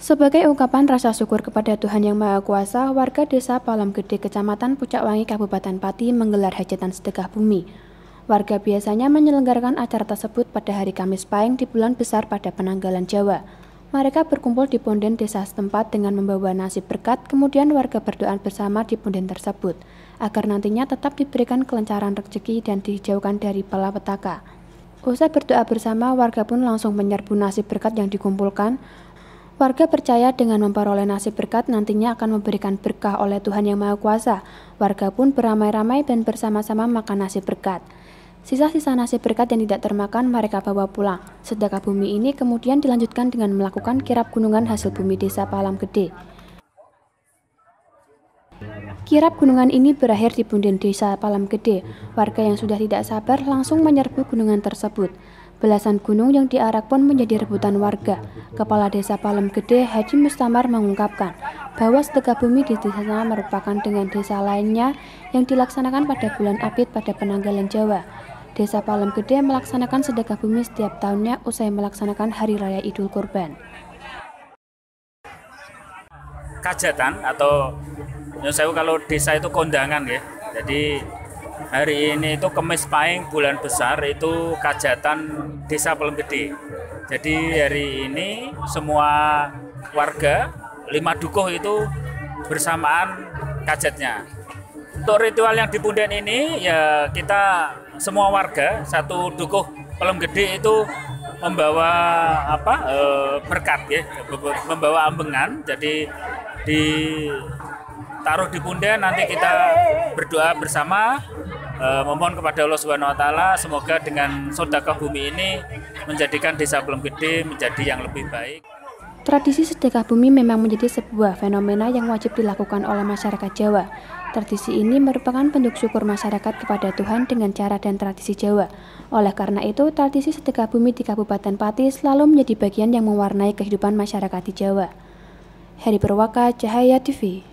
Sebagai ungkapan rasa syukur kepada Tuhan Yang Maha Kuasa, warga desa Palam Gede, Kecamatan Pucak Kabupaten Pati menggelar hajatan sedekah bumi. Warga biasanya menyelenggarakan acara tersebut pada hari Kamis Pahing di bulan besar pada penanggalan Jawa. Mereka berkumpul di ponden desa setempat dengan membawa nasi berkat, kemudian warga berdoa bersama di ponden tersebut, agar nantinya tetap diberikan kelancaran rezeki dan dijauhkan dari petaka. Usai berdoa bersama, warga pun langsung menyerbu nasi berkat yang dikumpulkan, Warga percaya dengan memperoleh nasib berkat nantinya akan memberikan berkah oleh Tuhan Yang Maha Kuasa. Warga pun beramai-ramai dan bersama-sama makan nasi berkat. Sisa-sisa nasi berkat yang tidak termakan mereka bawa pulang. Sedekah bumi ini kemudian dilanjutkan dengan melakukan kirap gunungan hasil bumi desa Palam Gede. Kirap gunungan ini berakhir di bundin desa Palam Gede. Warga yang sudah tidak sabar langsung menyerbu gunungan tersebut. Belasan gunung yang diarak pun menjadi rebutan warga. Kepala Desa Palem Gede Haji Mustamar mengungkapkan bahwa setegah Bumi di desa merupakan dengan desa lainnya yang dilaksanakan pada bulan Abid pada penanggalan Jawa. Desa Palem Gede melaksanakan sedekah bumi setiap tahunnya usai melaksanakan Hari Raya Idul Kurban. Kajatan atau ya, saya kalau desa itu kondangan ya. Jadi hari ini itu Kemis Pahing bulan besar itu kajatan Desa Gede. Jadi hari ini semua warga lima dukuh itu bersamaan kajatnya. Untuk ritual yang di Punden ini ya kita semua warga satu dukuh Gede itu membawa apa eh, berkat ya membawa ambengan jadi di taruh di punden nanti kita berdoa bersama e, memohon kepada Allah Subhanahu wa taala semoga dengan sedekah bumi ini menjadikan Desa Belum Gede menjadi yang lebih baik. Tradisi sedekah bumi memang menjadi sebuah fenomena yang wajib dilakukan oleh masyarakat Jawa. Tradisi ini merupakan bentuk syukur masyarakat kepada Tuhan dengan cara dan tradisi Jawa. Oleh karena itu, tradisi sedekah bumi di Kabupaten Pati selalu menjadi bagian yang mewarnai kehidupan masyarakat di Jawa. Heri Perwaka, Cahaya TV